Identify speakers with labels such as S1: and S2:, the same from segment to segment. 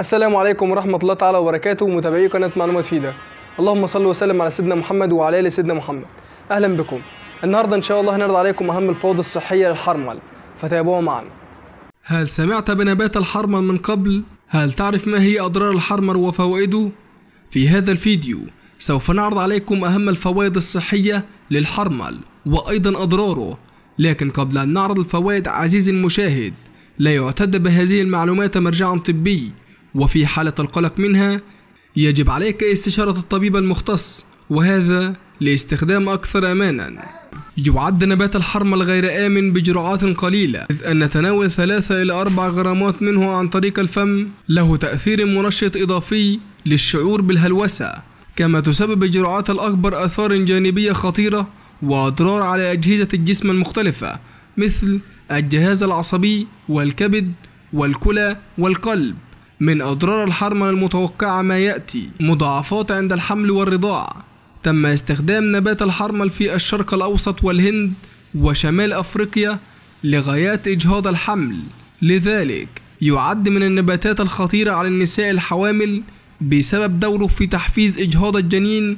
S1: السلام عليكم ورحمة الله تعالى وبركاته متابعي قناة معلومات فيدا اللهم صل وسلم على سيدنا محمد وعلى آل سيدنا محمد أهلا بكم النهاردة إن شاء الله هنرد عليكم أهم الفوضى الصحية للحرمل فتابعوا معنا هل سمعت بنبات الحرمل من قبل؟ هل تعرف ما هي أضرار الحرمل وفوائده؟ في هذا الفيديو سوف نعرض عليكم أهم الفوائد الصحية للحرمل وأيضا أضراره لكن قبل أن نعرض الفوائد عزيزي المشاهد لا يعتد بهذه المعلومات مرجعا طبي وفي حالة القلق منها يجب عليك استشارة الطبيب المختص وهذا لاستخدام أكثر أمانا يعد نبات الحرمل غير آمن بجرعات قليلة إذ أن تناول ثلاثة إلى أربع غرامات منه عن طريق الفم له تأثير منشط إضافي للشعور بالهلوسة كما تسبب الجرعات الأكبر آثار جانبية خطيرة وأضرار على أجهزة الجسم المختلفة مثل الجهاز العصبي والكبد والكلى والقلب من أضرار الحرمة المتوقعة ما يأتي مضاعفات عند الحمل والرضاعة تم استخدام نبات الحرمل في الشرق الأوسط والهند وشمال أفريقيا لغايات إجهاض الحمل لذلك يعد من النباتات الخطيرة على النساء الحوامل بسبب دوره في تحفيز إجهاض الجنين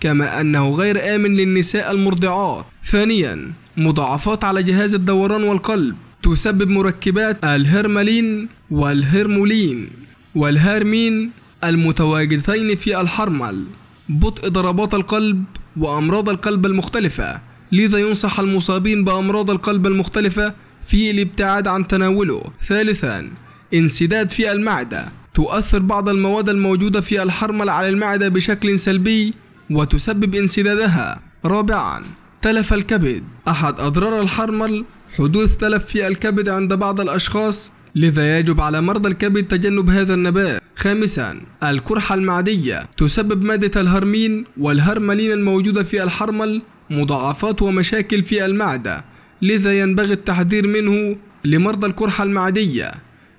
S1: كما أنه غير آمن للنساء المرضعات ثانيا مضاعفات على جهاز الدوران والقلب تسبب مركبات الهرمالين والهرمولين والهرمين المتواجدتين في الحرمل بطء ضربات القلب وأمراض القلب المختلفة لذا ينصح المصابين بأمراض القلب المختلفة في الابتعاد عن تناوله ثالثا انسداد في المعدة تؤثر بعض المواد الموجودة في الحرمل على المعدة بشكل سلبي وتسبب انسدادها رابعا تلف الكبد أحد أضرار الحرمل حدوث تلف في الكبد عند بعض الأشخاص لذا يجب على مرضى الكبد تجنب هذا النبات خامسا القرحة المعدية تسبب مادة الهرمين والهرملين الموجودة في الحرمل مضاعفات ومشاكل في المعدة لذا ينبغي التحذير منه لمرضى القرحة المعدية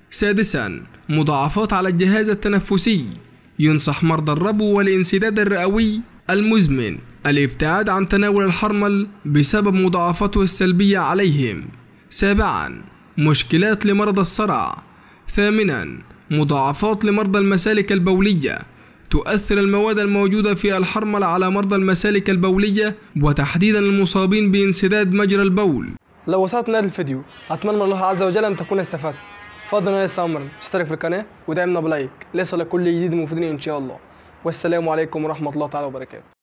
S1: سادسا مضاعفات على الجهاز التنفسي ينصح مرضى الربو والانسداد الرئوي المزمن الابتعاد عن تناول الحرمل بسبب مضاعفته السلبية عليهم سابعا مشكلات لمرض الصرع ثامنا مضاعفات لمرضى المسالك البولية تؤثر المواد الموجودة في الحرمل على مرضى المسالك البولية وتحديدا المصابين بانسداد مجرى البول لو وصلت لهذا الفيديو أتمنى من الله عز وجل أن تكون استفدت فضلا وليس أمرا اشترك في القناة ودعمنا بلايك ليصلك كل جديد مفيد إن شاء الله والسلام عليكم ورحمة الله تعالى وبركاته